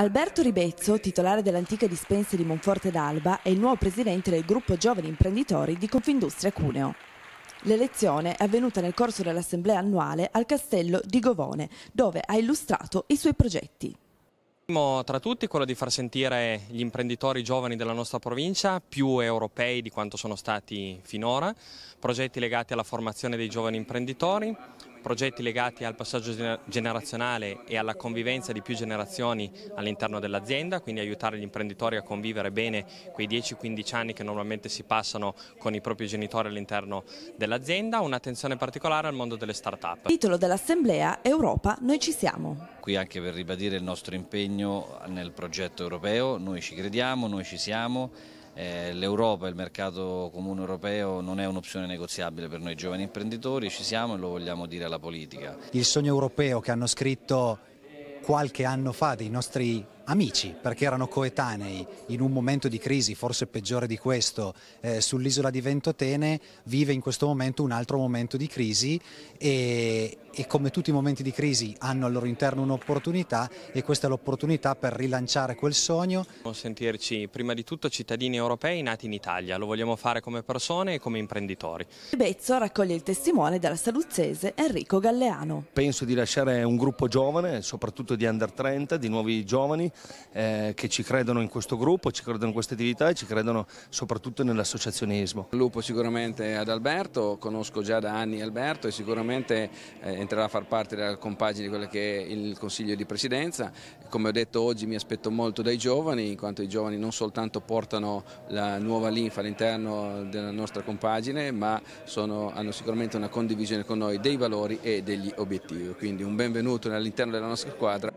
Alberto Ribezzo, titolare dell'antica dispensa di Monforte d'Alba, è il nuovo presidente del gruppo Giovani Imprenditori di Confindustria Cuneo. L'elezione è avvenuta nel corso dell'assemblea annuale al castello di Govone, dove ha illustrato i suoi progetti Primo tra tutti quello di far sentire gli imprenditori giovani della nostra provincia più europei di quanto sono stati finora, progetti legati alla formazione dei giovani imprenditori, progetti legati al passaggio generazionale e alla convivenza di più generazioni all'interno dell'azienda, quindi aiutare gli imprenditori a convivere bene quei 10-15 anni che normalmente si passano con i propri genitori all'interno dell'azienda, un'attenzione particolare al mondo delle start-up. Titolo dell'assemblea Europa, noi ci siamo. Qui anche per ribadire il nostro impegno nel progetto europeo, noi ci crediamo, noi ci siamo, eh, l'Europa e il mercato comune europeo non è un'opzione negoziabile per noi giovani imprenditori, ci siamo e lo vogliamo dire alla politica. Il sogno europeo che hanno scritto qualche anno fa dei nostri amici, perché erano coetanei in un momento di crisi, forse peggiore di questo, eh, sull'isola di Ventotene, vive in questo momento un altro momento di crisi e, e come tutti i momenti di crisi hanno al loro interno un'opportunità e questa è l'opportunità per rilanciare quel sogno. Consentirci prima di tutto cittadini europei nati in Italia, lo vogliamo fare come persone e come imprenditori. Bezzo raccoglie il testimone della saluzzese Enrico Galleano. Penso di lasciare un gruppo giovane, soprattutto di di under 30, di nuovi giovani eh, che ci credono in questo gruppo, ci credono in queste attività e ci credono soprattutto nell'associazionismo. Lupo sicuramente ad Alberto, conosco già da anni Alberto e sicuramente eh, entrerà a far parte della compagine di quello che è il Consiglio di Presidenza. Come ho detto oggi mi aspetto molto dai giovani, in quanto i giovani non soltanto portano la nuova linfa all'interno della nostra compagine, ma sono, hanno sicuramente una condivisione con noi dei valori e degli obiettivi. Quindi un benvenuto all'interno della nostra squadra